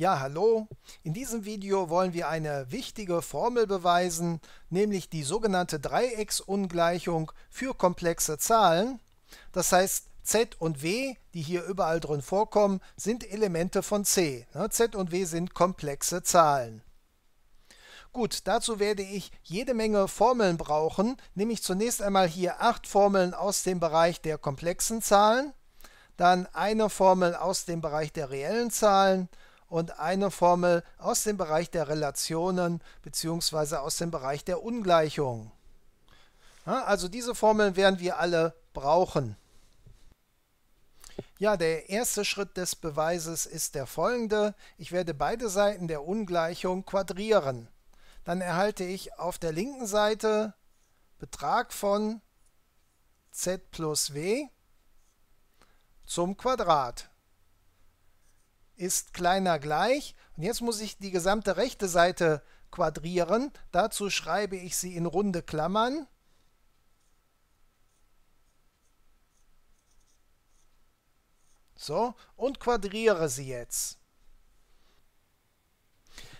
Ja, hallo. In diesem Video wollen wir eine wichtige Formel beweisen, nämlich die sogenannte Dreiecksungleichung für komplexe Zahlen. Das heißt, z und w, die hier überall drin vorkommen, sind Elemente von c. Ne? z und w sind komplexe Zahlen. Gut, dazu werde ich jede Menge Formeln brauchen, nämlich zunächst einmal hier acht Formeln aus dem Bereich der komplexen Zahlen, dann eine Formel aus dem Bereich der reellen Zahlen, und eine Formel aus dem Bereich der Relationen bzw. aus dem Bereich der Ungleichung. Ja, also diese Formeln werden wir alle brauchen. Ja, der erste Schritt des Beweises ist der folgende. Ich werde beide Seiten der Ungleichung quadrieren. Dann erhalte ich auf der linken Seite Betrag von z plus w zum Quadrat ist kleiner gleich. Und jetzt muss ich die gesamte rechte Seite quadrieren. Dazu schreibe ich sie in runde Klammern. So, und quadriere sie jetzt.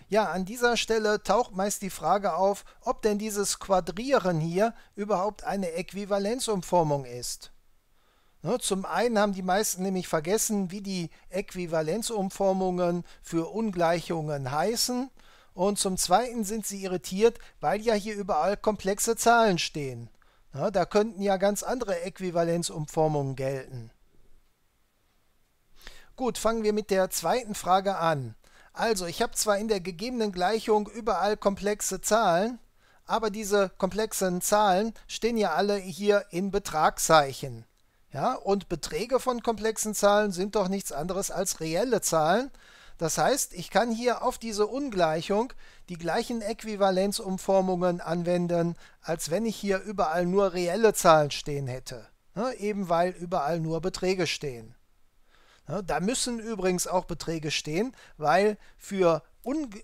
Ja, an dieser Stelle taucht meist die Frage auf, ob denn dieses Quadrieren hier überhaupt eine Äquivalenzumformung ist. Ne, zum einen haben die meisten nämlich vergessen, wie die Äquivalenzumformungen für Ungleichungen heißen. Und zum Zweiten sind sie irritiert, weil ja hier überall komplexe Zahlen stehen. Ne, da könnten ja ganz andere Äquivalenzumformungen gelten. Gut, fangen wir mit der zweiten Frage an. Also, ich habe zwar in der gegebenen Gleichung überall komplexe Zahlen, aber diese komplexen Zahlen stehen ja alle hier in Betragszeichen. Ja, und Beträge von komplexen Zahlen sind doch nichts anderes als reelle Zahlen. Das heißt, ich kann hier auf diese Ungleichung die gleichen Äquivalenzumformungen anwenden, als wenn ich hier überall nur reelle Zahlen stehen hätte. Ne, eben weil überall nur Beträge stehen. Ne, da müssen übrigens auch Beträge stehen, weil für,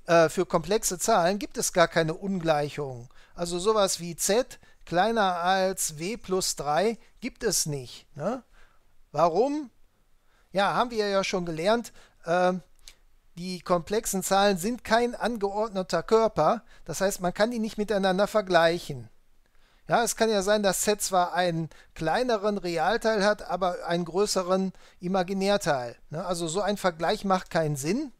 äh, für komplexe Zahlen gibt es gar keine Ungleichung. Also sowas wie z kleiner als w plus 3 gibt es nicht. Ne? Warum? Ja, haben wir ja schon gelernt, äh, die komplexen Zahlen sind kein angeordneter Körper. Das heißt, man kann die nicht miteinander vergleichen. Ja, es kann ja sein, dass Z zwar einen kleineren Realteil hat, aber einen größeren Imaginärteil. Ne? Also so ein Vergleich macht keinen Sinn.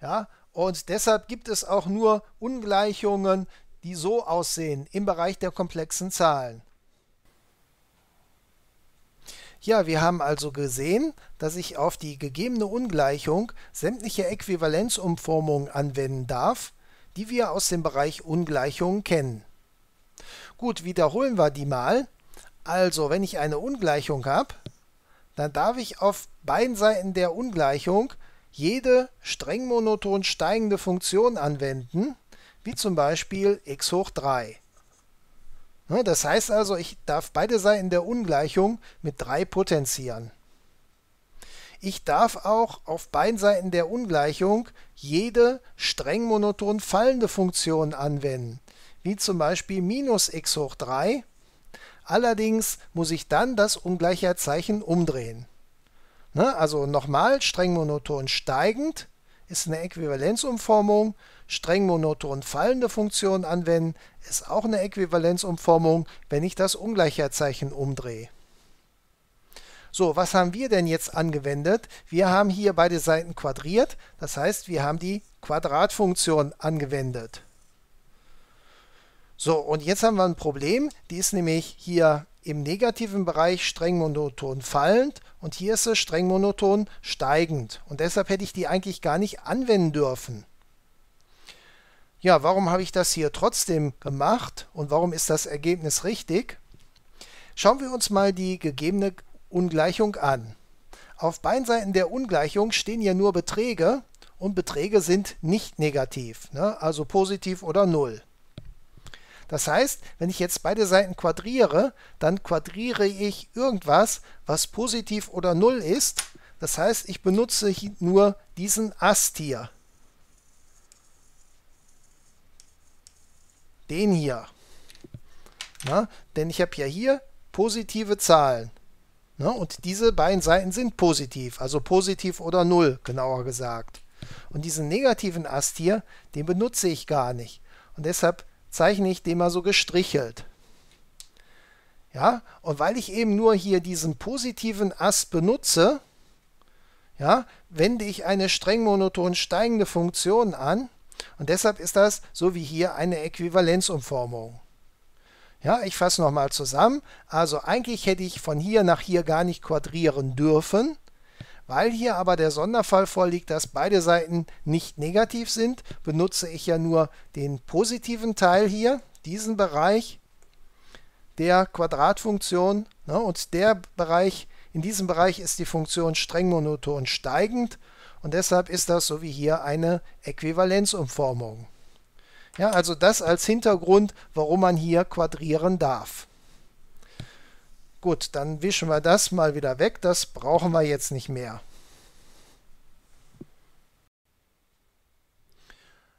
Ja, und deshalb gibt es auch nur Ungleichungen, die so aussehen im Bereich der komplexen Zahlen. Ja, wir haben also gesehen, dass ich auf die gegebene Ungleichung sämtliche Äquivalenzumformungen anwenden darf, die wir aus dem Bereich Ungleichungen kennen. Gut, wiederholen wir die mal. Also, wenn ich eine Ungleichung habe, dann darf ich auf beiden Seiten der Ungleichung jede streng monoton steigende Funktion anwenden – wie zum Beispiel x hoch 3. Ne, das heißt also, ich darf beide Seiten der Ungleichung mit 3 potenzieren. Ich darf auch auf beiden Seiten der Ungleichung jede streng monoton fallende Funktion anwenden, wie zum Beispiel minus x hoch 3. Allerdings muss ich dann das Ungleichheitszeichen umdrehen. Ne, also nochmal streng monoton steigend, ist eine Äquivalenzumformung. Streng monoton fallende Funktionen anwenden ist auch eine Äquivalenzumformung, wenn ich das Ungleichheitszeichen umdrehe. So, was haben wir denn jetzt angewendet? Wir haben hier beide Seiten quadriert, das heißt, wir haben die Quadratfunktion angewendet. So, und jetzt haben wir ein Problem, die ist nämlich hier im negativen Bereich streng monoton fallend und hier ist es streng monoton steigend. Und deshalb hätte ich die eigentlich gar nicht anwenden dürfen. Ja, warum habe ich das hier trotzdem gemacht und warum ist das Ergebnis richtig? Schauen wir uns mal die gegebene Ungleichung an. Auf beiden Seiten der Ungleichung stehen ja nur Beträge und Beträge sind nicht negativ, ne? also positiv oder null. Das heißt, wenn ich jetzt beide Seiten quadriere, dann quadriere ich irgendwas, was positiv oder null ist. Das heißt, ich benutze nur diesen Ast hier. Den hier. Na, denn ich habe ja hier positive Zahlen. Na, und diese beiden Seiten sind positiv, also positiv oder null, genauer gesagt. Und diesen negativen Ast hier, den benutze ich gar nicht. Und deshalb zeichne ich den mal so gestrichelt. Ja, und weil ich eben nur hier diesen positiven Ast benutze, ja, wende ich eine streng monoton steigende Funktion an und deshalb ist das so wie hier eine Äquivalenzumformung. Ja, ich fasse nochmal zusammen. Also eigentlich hätte ich von hier nach hier gar nicht quadrieren dürfen. Weil hier aber der Sonderfall vorliegt, dass beide Seiten nicht negativ sind, benutze ich ja nur den positiven Teil hier, diesen Bereich der Quadratfunktion. Ne, und der Bereich, in diesem Bereich ist die Funktion streng monoton steigend. Und deshalb ist das so wie hier eine Äquivalenzumformung. Ja, also das als Hintergrund, warum man hier quadrieren darf. Gut, dann wischen wir das mal wieder weg. Das brauchen wir jetzt nicht mehr.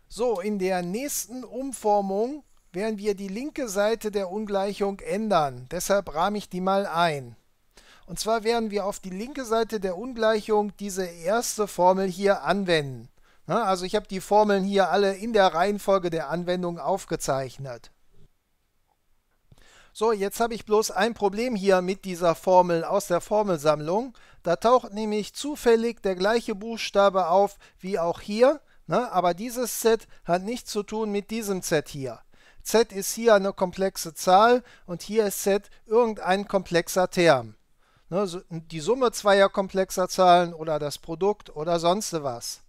So, in der nächsten Umformung werden wir die linke Seite der Ungleichung ändern. Deshalb rahme ich die mal ein. Und zwar werden wir auf die linke Seite der Ungleichung diese erste Formel hier anwenden. Ne, also ich habe die Formeln hier alle in der Reihenfolge der Anwendung aufgezeichnet. So, jetzt habe ich bloß ein Problem hier mit dieser Formel aus der Formelsammlung. Da taucht nämlich zufällig der gleiche Buchstabe auf wie auch hier, ne? aber dieses Z hat nichts zu tun mit diesem Z hier. Z ist hier eine komplexe Zahl und hier ist Z irgendein komplexer Term. Ne? Die Summe zweier komplexer Zahlen oder das Produkt oder sonst was.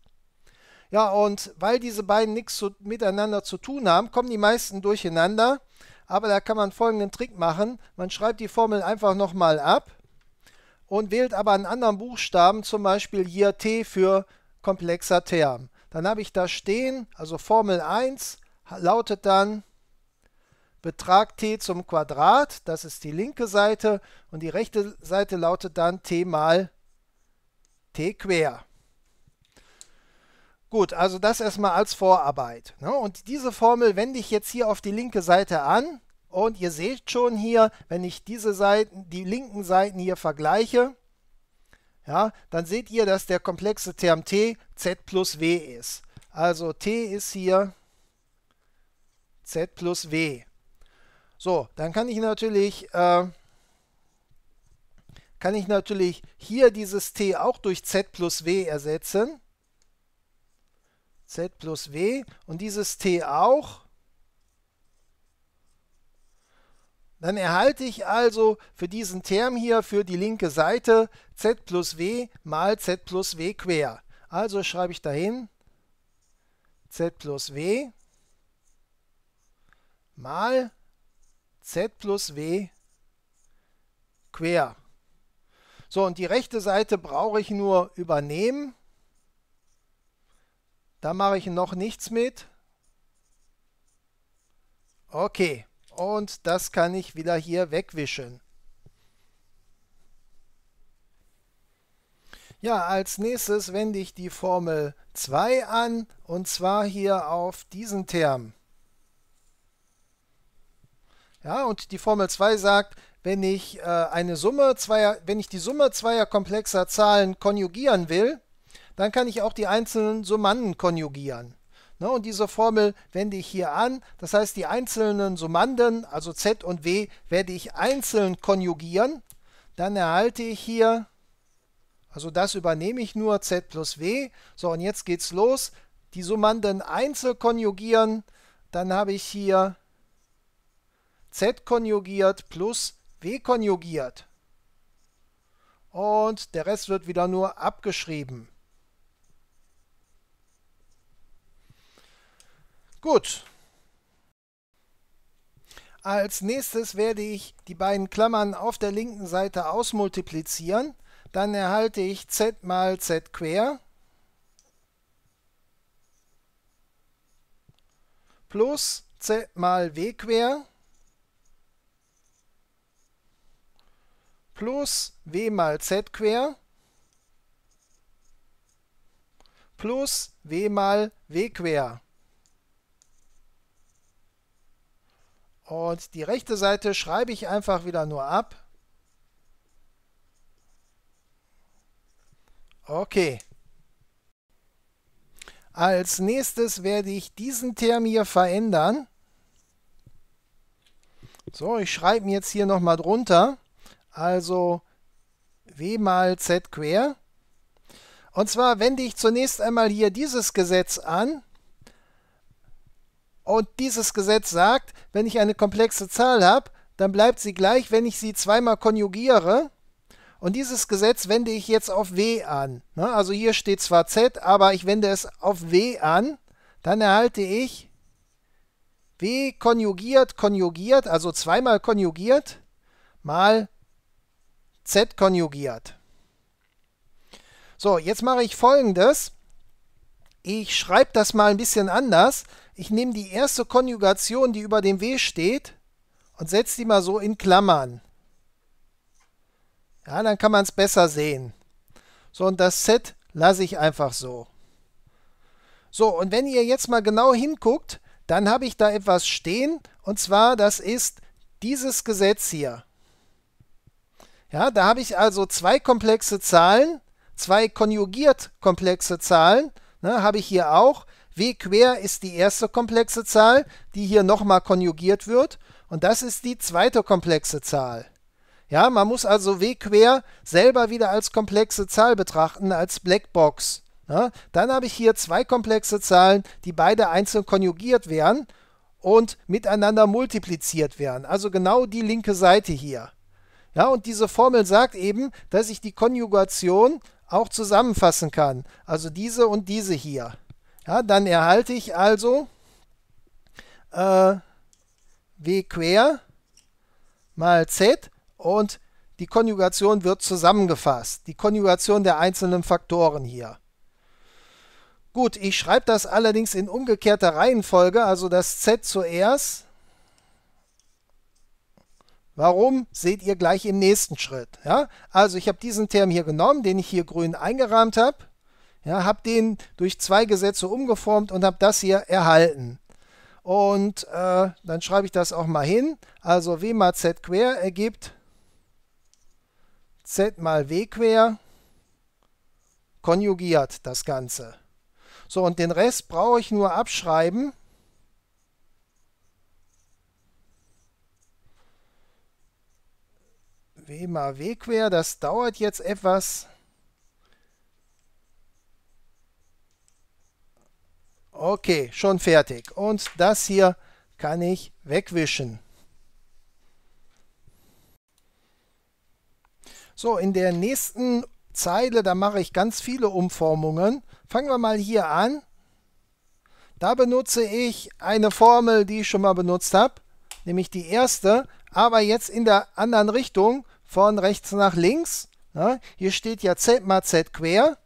Ja, und weil diese beiden nichts miteinander zu tun haben, kommen die meisten durcheinander. Aber da kann man folgenden Trick machen. Man schreibt die Formel einfach nochmal ab und wählt aber einen anderen Buchstaben, zum Beispiel hier T für komplexer Term. Dann habe ich da stehen, also Formel 1 lautet dann Betrag t zum Quadrat, das ist die linke Seite, und die rechte Seite lautet dann t mal t quer. Gut, also das erstmal als Vorarbeit. Ne? Und diese Formel wende ich jetzt hier auf die linke Seite an. Und ihr seht schon hier, wenn ich diese Seiten, die linken Seiten hier vergleiche, ja, dann seht ihr, dass der komplexe Term t z plus w ist. Also t ist hier z plus w. So, dann kann ich natürlich, äh, kann ich natürlich hier dieses t auch durch z plus w ersetzen. Z plus W und dieses T auch. Dann erhalte ich also für diesen Term hier für die linke Seite Z plus W mal Z plus W quer. Also schreibe ich dahin Z plus W mal Z plus W quer. So, und die rechte Seite brauche ich nur übernehmen. Da mache ich noch nichts mit. Okay, und das kann ich wieder hier wegwischen. Ja, als nächstes wende ich die Formel 2 an und zwar hier auf diesen Term. Ja, und die Formel 2 sagt, wenn ich äh, eine Summe zweier, wenn ich die Summe zweier komplexer Zahlen konjugieren will, dann kann ich auch die einzelnen Summanden konjugieren. Ne, und diese Formel wende ich hier an. Das heißt, die einzelnen Summanden, also z und w, werde ich einzeln konjugieren. Dann erhalte ich hier, also das übernehme ich nur, z plus w. So, und jetzt geht's los. Die Summanden einzeln konjugieren. Dann habe ich hier z konjugiert plus w konjugiert. Und der Rest wird wieder nur abgeschrieben. Gut. Als nächstes werde ich die beiden Klammern auf der linken Seite ausmultiplizieren. Dann erhalte ich z mal z quer plus z mal w quer plus w mal z quer plus w mal w quer. Und die rechte Seite schreibe ich einfach wieder nur ab. Okay. Als nächstes werde ich diesen Term hier verändern. So, ich schreibe mir jetzt hier nochmal drunter. Also w mal z quer. Und zwar wende ich zunächst einmal hier dieses Gesetz an. Und dieses Gesetz sagt, wenn ich eine komplexe Zahl habe, dann bleibt sie gleich, wenn ich sie zweimal konjugiere. Und dieses Gesetz wende ich jetzt auf W an. Ne? Also hier steht zwar Z, aber ich wende es auf W an. Dann erhalte ich W konjugiert, konjugiert, also zweimal konjugiert, mal Z konjugiert. So, jetzt mache ich folgendes. Ich schreibe das mal ein bisschen anders ich nehme die erste Konjugation, die über dem W steht, und setze die mal so in Klammern. Ja, dann kann man es besser sehen. So, und das Z lasse ich einfach so. So, und wenn ihr jetzt mal genau hinguckt, dann habe ich da etwas stehen, und zwar das ist dieses Gesetz hier. Ja, da habe ich also zwei komplexe Zahlen, zwei konjugiert komplexe Zahlen, ne, habe ich hier auch. W quer ist die erste komplexe Zahl, die hier nochmal konjugiert wird. Und das ist die zweite komplexe Zahl. Ja, man muss also W quer selber wieder als komplexe Zahl betrachten, als Blackbox. Ja, dann habe ich hier zwei komplexe Zahlen, die beide einzeln konjugiert werden und miteinander multipliziert werden. Also genau die linke Seite hier. Ja, und diese Formel sagt eben, dass ich die Konjugation auch zusammenfassen kann. Also diese und diese hier. Ja, dann erhalte ich also äh, w quer mal z und die Konjugation wird zusammengefasst. Die Konjugation der einzelnen Faktoren hier. Gut, ich schreibe das allerdings in umgekehrter Reihenfolge, also das z zuerst. Warum, seht ihr gleich im nächsten Schritt. Ja? Also ich habe diesen Term hier genommen, den ich hier grün eingerahmt habe. Ja, hab den durch zwei Gesetze umgeformt und hab das hier erhalten. Und äh, dann schreibe ich das auch mal hin. Also W mal Z quer ergibt Z mal W quer konjugiert das Ganze. So, und den Rest brauche ich nur abschreiben. W mal W quer, das dauert jetzt etwas. Okay, schon fertig. Und das hier kann ich wegwischen. So, in der nächsten Zeile, da mache ich ganz viele Umformungen. Fangen wir mal hier an. Da benutze ich eine Formel, die ich schon mal benutzt habe, nämlich die erste, aber jetzt in der anderen Richtung, von rechts nach links. hier steht ja z mal z quer,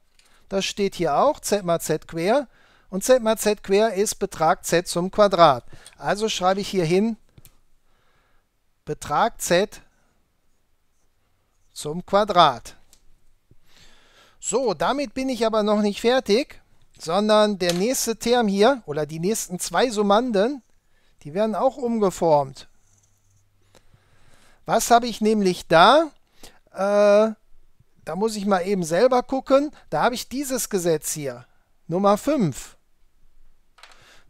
das steht hier auch z mal z quer und z mal z quer ist Betrag z zum Quadrat. Also schreibe ich hier hin Betrag z zum Quadrat. So, damit bin ich aber noch nicht fertig, sondern der nächste Term hier oder die nächsten zwei Summanden, die werden auch umgeformt. Was habe ich nämlich da? Äh, da muss ich mal eben selber gucken. Da habe ich dieses Gesetz hier, Nummer 5.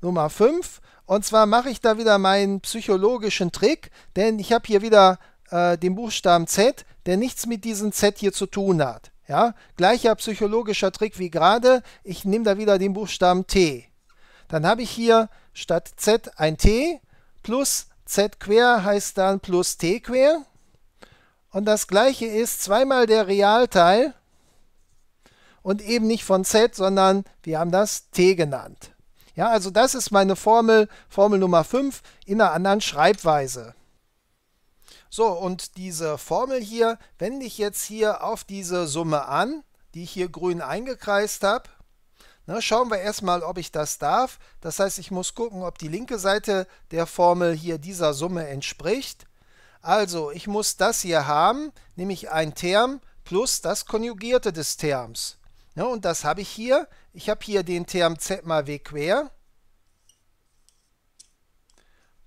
Nummer 5. Und zwar mache ich da wieder meinen psychologischen Trick, denn ich habe hier wieder äh, den Buchstaben Z, der nichts mit diesem Z hier zu tun hat. Ja, gleicher psychologischer Trick wie gerade. Ich nehme da wieder den Buchstaben T. Dann habe ich hier statt Z ein T plus Z quer heißt dann plus T quer. Und das gleiche ist zweimal der Realteil und eben nicht von Z, sondern wir haben das T genannt. Ja, also das ist meine Formel, Formel Nummer 5 in einer anderen Schreibweise. So, und diese Formel hier wende ich jetzt hier auf diese Summe an, die ich hier grün eingekreist habe. Ne, schauen wir erstmal, ob ich das darf. Das heißt, ich muss gucken, ob die linke Seite der Formel hier dieser Summe entspricht. Also, ich muss das hier haben, nämlich ein Term plus das Konjugierte des Terms. Ne, und das habe ich hier. Ich habe hier den Term Z mal W quer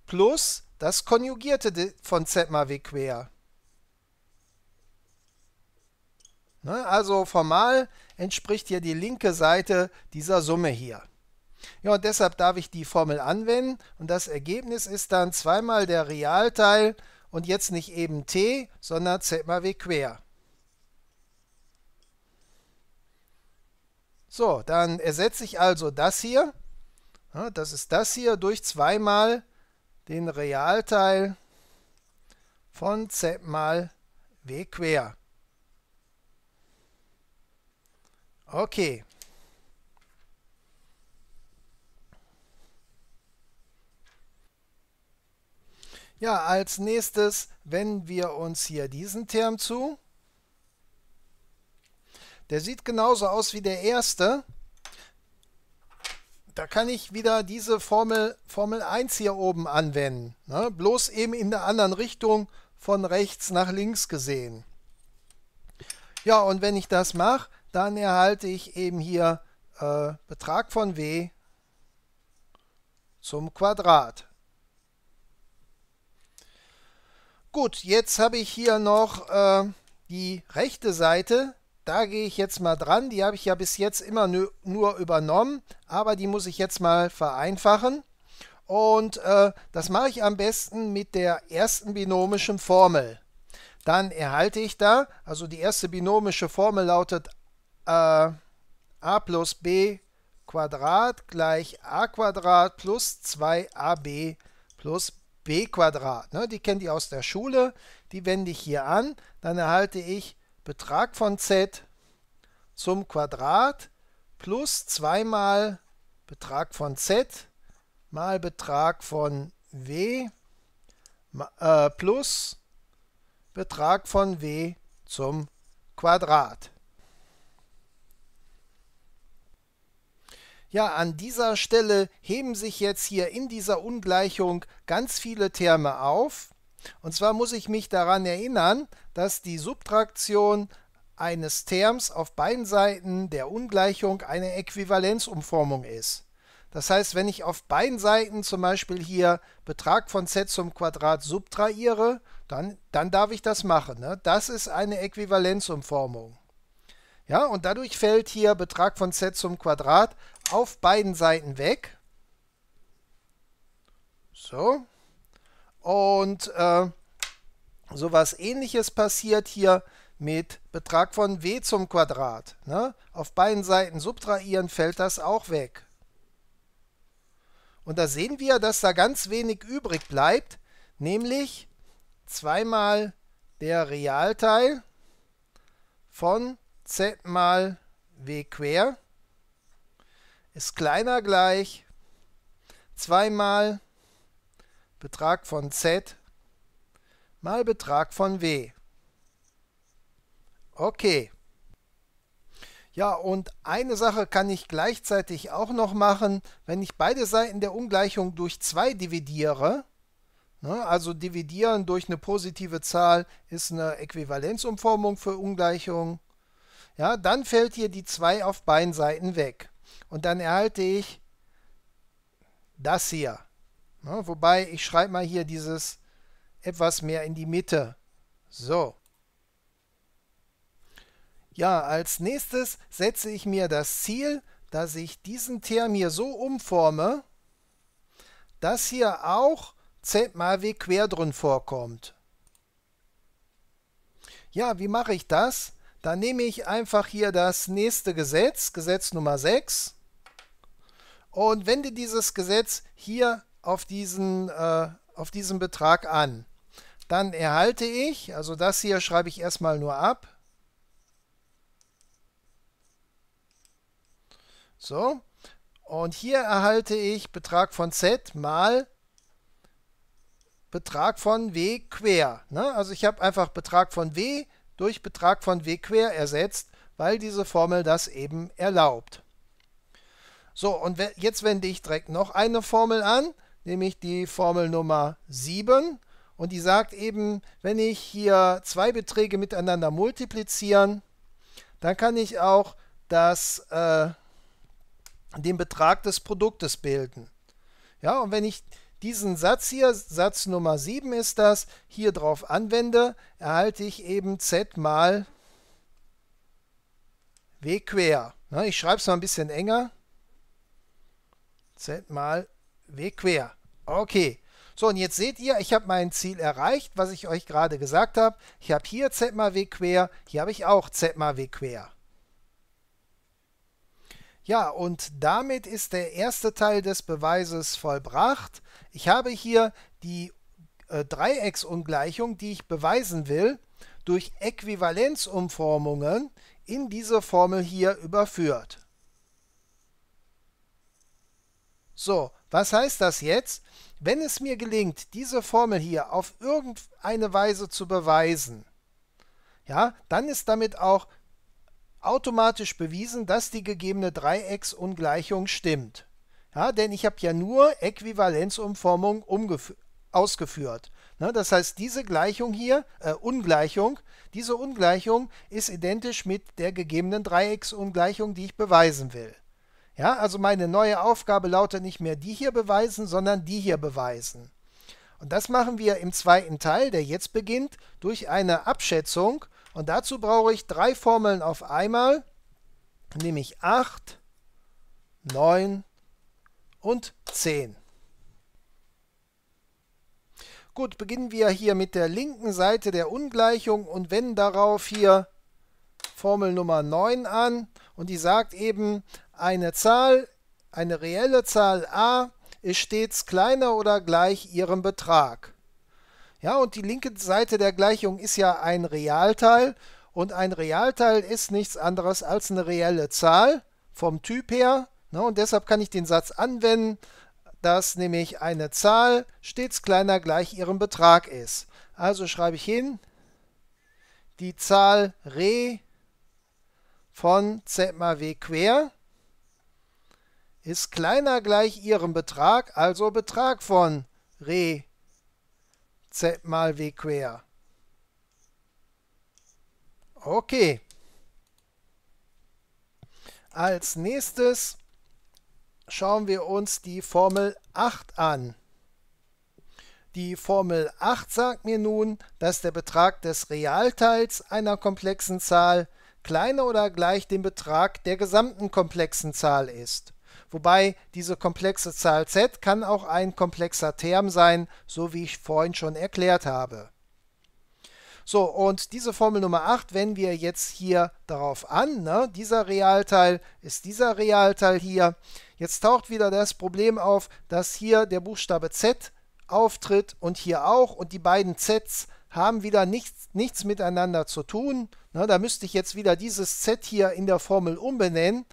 plus das Konjugierte von Z mal W quer. Ne, also formal entspricht hier die linke Seite dieser Summe hier. Ja, und deshalb darf ich die Formel anwenden und das Ergebnis ist dann zweimal der Realteil und jetzt nicht eben t, sondern z mal w quer. So, dann ersetze ich also das hier, ja, das ist das hier, durch zweimal den Realteil von z mal w quer. Okay. Ja, als nächstes wenden wir uns hier diesen Term zu. Der sieht genauso aus wie der erste. Da kann ich wieder diese Formel, Formel 1 hier oben anwenden. Ne? Bloß eben in der anderen Richtung von rechts nach links gesehen. Ja, und wenn ich das mache, dann erhalte ich eben hier äh, Betrag von W zum Quadrat. Gut, jetzt habe ich hier noch äh, die rechte Seite, da gehe ich jetzt mal dran. Die habe ich ja bis jetzt immer nur übernommen, aber die muss ich jetzt mal vereinfachen. Und äh, das mache ich am besten mit der ersten binomischen Formel. Dann erhalte ich da, also die erste binomische Formel lautet äh, a plus b Quadrat gleich a Quadrat plus 2ab plus b Quadrat. Ne, die kennt ihr aus der Schule, die wende ich hier an, dann erhalte ich Betrag von z zum Quadrat plus zweimal Betrag von z mal Betrag von w äh, plus Betrag von w zum Quadrat. Ja, an dieser Stelle heben sich jetzt hier in dieser Ungleichung ganz viele Terme auf. Und zwar muss ich mich daran erinnern, dass die Subtraktion eines Terms auf beiden Seiten der Ungleichung eine Äquivalenzumformung ist. Das heißt, wenn ich auf beiden Seiten zum Beispiel hier Betrag von z zum Quadrat subtrahiere, dann, dann darf ich das machen. Ne? Das ist eine Äquivalenzumformung. Ja, und dadurch fällt hier Betrag von z zum Quadrat auf beiden Seiten weg. So. Und äh, sowas ähnliches passiert hier mit Betrag von w zum Quadrat. Ne? Auf beiden Seiten subtrahieren fällt das auch weg. Und da sehen wir, dass da ganz wenig übrig bleibt, nämlich zweimal der Realteil von z mal w quer ist kleiner gleich zweimal Betrag von z mal Betrag von w. Okay. Ja, und eine Sache kann ich gleichzeitig auch noch machen, wenn ich beide Seiten der Ungleichung durch 2 dividiere. Ne, also dividieren durch eine positive Zahl ist eine Äquivalenzumformung für Ungleichungen. Ja, dann fällt hier die 2 auf beiden Seiten weg. Und dann erhalte ich das hier. Ne, wobei, ich schreibe mal hier dieses etwas mehr in die Mitte. So. Ja, als nächstes setze ich mir das Ziel, dass ich diesen Term hier so umforme, dass hier auch z mal w quer drin vorkommt. Ja, wie mache ich das? Dann nehme ich einfach hier das nächste Gesetz, Gesetz Nummer 6, und wende dieses Gesetz hier auf diesen, äh, auf diesen Betrag an. Dann erhalte ich, also das hier schreibe ich erstmal nur ab. So, und hier erhalte ich Betrag von z mal Betrag von w quer. Ne? Also ich habe einfach Betrag von w durch Betrag von w quer ersetzt, weil diese Formel das eben erlaubt. So, und jetzt wende ich direkt noch eine Formel an nämlich die Formel Nummer 7. Und die sagt eben, wenn ich hier zwei Beträge miteinander multiplizieren, dann kann ich auch das, äh, den Betrag des Produktes bilden. Ja, und wenn ich diesen Satz hier, Satz Nummer 7 ist das, hier drauf anwende, erhalte ich eben z mal w quer. Ne, ich schreibe es mal ein bisschen enger. z mal w quer. Okay. So, und jetzt seht ihr, ich habe mein Ziel erreicht, was ich euch gerade gesagt habe. Ich habe hier Z mal W quer, hier habe ich auch Z mal W quer. Ja, und damit ist der erste Teil des Beweises vollbracht. Ich habe hier die äh, Dreiecksungleichung, die ich beweisen will, durch Äquivalenzumformungen in diese Formel hier überführt. So, was heißt das jetzt? Wenn es mir gelingt, diese Formel hier auf irgendeine Weise zu beweisen, ja, dann ist damit auch automatisch bewiesen, dass die gegebene Dreiecksungleichung stimmt. Ja, denn ich habe ja nur Äquivalenzumformung ausgeführt. Ne, das heißt, diese Gleichung hier, äh, Ungleichung, diese Ungleichung ist identisch mit der gegebenen Dreiecksungleichung, die ich beweisen will. Ja, also meine neue Aufgabe lautet nicht mehr die hier beweisen, sondern die hier beweisen. Und das machen wir im zweiten Teil, der jetzt beginnt, durch eine Abschätzung. Und dazu brauche ich drei Formeln auf einmal, nämlich 8, 9 und 10. Gut, beginnen wir hier mit der linken Seite der Ungleichung und wenden darauf hier Formel Nummer 9 an. Und die sagt eben, eine Zahl, eine reelle Zahl a ist stets kleiner oder gleich ihrem Betrag. Ja, und die linke Seite der Gleichung ist ja ein Realteil und ein Realteil ist nichts anderes als eine reelle Zahl vom Typ her. Ne, und deshalb kann ich den Satz anwenden, dass nämlich eine Zahl stets kleiner gleich ihrem Betrag ist. Also schreibe ich hin, die Zahl re von z mal w quer ist kleiner gleich ihrem Betrag, also Betrag von Re Z mal W quer. Okay. Als nächstes schauen wir uns die Formel 8 an. Die Formel 8 sagt mir nun, dass der Betrag des Realteils einer komplexen Zahl kleiner oder gleich dem Betrag der gesamten komplexen Zahl ist. Wobei diese komplexe Zahl z kann auch ein komplexer Term sein, so wie ich vorhin schon erklärt habe. So, und diese Formel Nummer 8 wenden wir jetzt hier darauf an. Ne? Dieser Realteil ist dieser Realteil hier. Jetzt taucht wieder das Problem auf, dass hier der Buchstabe Z auftritt und hier auch. Und die beiden Zs haben wieder nichts, nichts miteinander zu tun. Ne? Da müsste ich jetzt wieder dieses Z hier in der Formel umbenennen.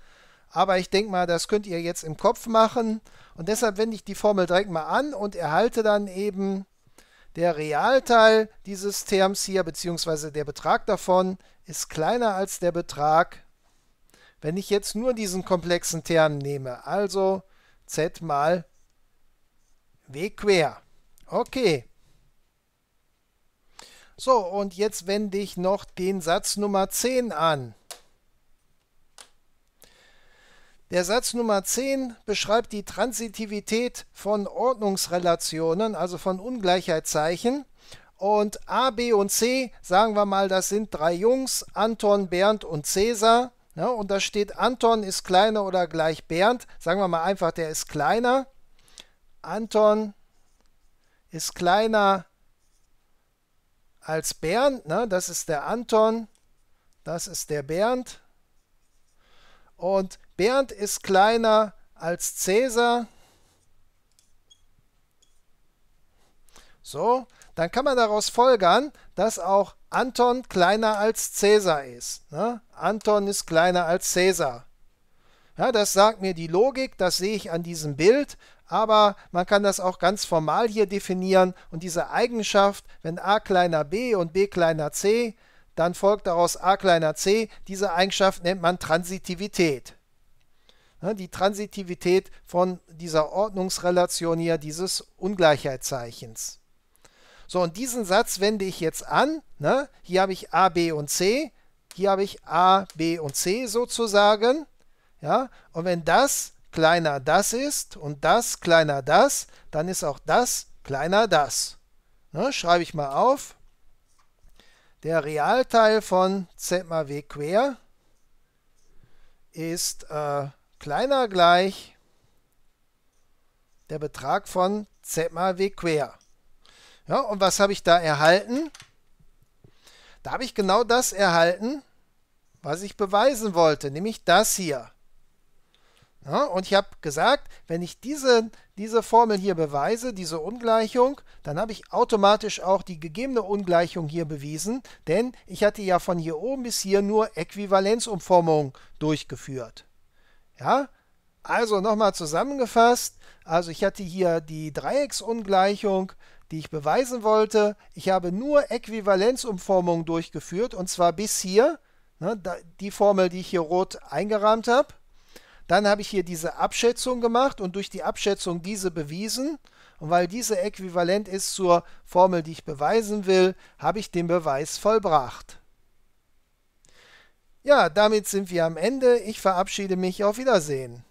Aber ich denke mal, das könnt ihr jetzt im Kopf machen. Und deshalb wende ich die Formel direkt mal an und erhalte dann eben der Realteil dieses Terms hier, beziehungsweise der Betrag davon, ist kleiner als der Betrag, wenn ich jetzt nur diesen komplexen Term nehme. Also z mal w quer. Okay. So, und jetzt wende ich noch den Satz Nummer 10 an. Der Satz Nummer 10 beschreibt die Transitivität von Ordnungsrelationen, also von Ungleichheitszeichen. Und A, B und C, sagen wir mal, das sind drei Jungs, Anton, Bernd und Cäsar. Ja, ne, und da steht, Anton ist kleiner oder gleich Bernd. Sagen wir mal einfach, der ist kleiner. Anton ist kleiner als Bernd. Ne? Das ist der Anton. Das ist der Bernd. Und Bernd ist kleiner als Cäsar. So, dann kann man daraus folgern, dass auch Anton kleiner als Cäsar ist. Ne? Anton ist kleiner als Cäsar. Ja, das sagt mir die Logik, das sehe ich an diesem Bild, aber man kann das auch ganz formal hier definieren und diese Eigenschaft, wenn a kleiner b und b kleiner c, dann folgt daraus a kleiner c, diese Eigenschaft nennt man Transitivität. Ne, die Transitivität von dieser Ordnungsrelation hier, dieses Ungleichheitszeichens. So, und diesen Satz wende ich jetzt an. Ne? Hier habe ich A, B und C. Hier habe ich A, B und C sozusagen. Ja? Und wenn das kleiner das ist und das kleiner das, dann ist auch das kleiner das. Ne? Schreibe ich mal auf. Der Realteil von Z mal W quer ist äh, kleiner gleich der Betrag von z mal w quer. Ja, und was habe ich da erhalten? Da habe ich genau das erhalten, was ich beweisen wollte, nämlich das hier. Ja, und ich habe gesagt, wenn ich diese, diese Formel hier beweise, diese Ungleichung, dann habe ich automatisch auch die gegebene Ungleichung hier bewiesen, denn ich hatte ja von hier oben bis hier nur Äquivalenzumformung durchgeführt. Ja, also nochmal zusammengefasst. Also ich hatte hier die Dreiecksungleichung, die ich beweisen wollte. Ich habe nur Äquivalenzumformungen durchgeführt und zwar bis hier, ne, die Formel, die ich hier rot eingerahmt habe. Dann habe ich hier diese Abschätzung gemacht und durch die Abschätzung diese bewiesen. Und weil diese äquivalent ist zur Formel, die ich beweisen will, habe ich den Beweis vollbracht. Ja, damit sind wir am Ende. Ich verabschiede mich. Auf Wiedersehen.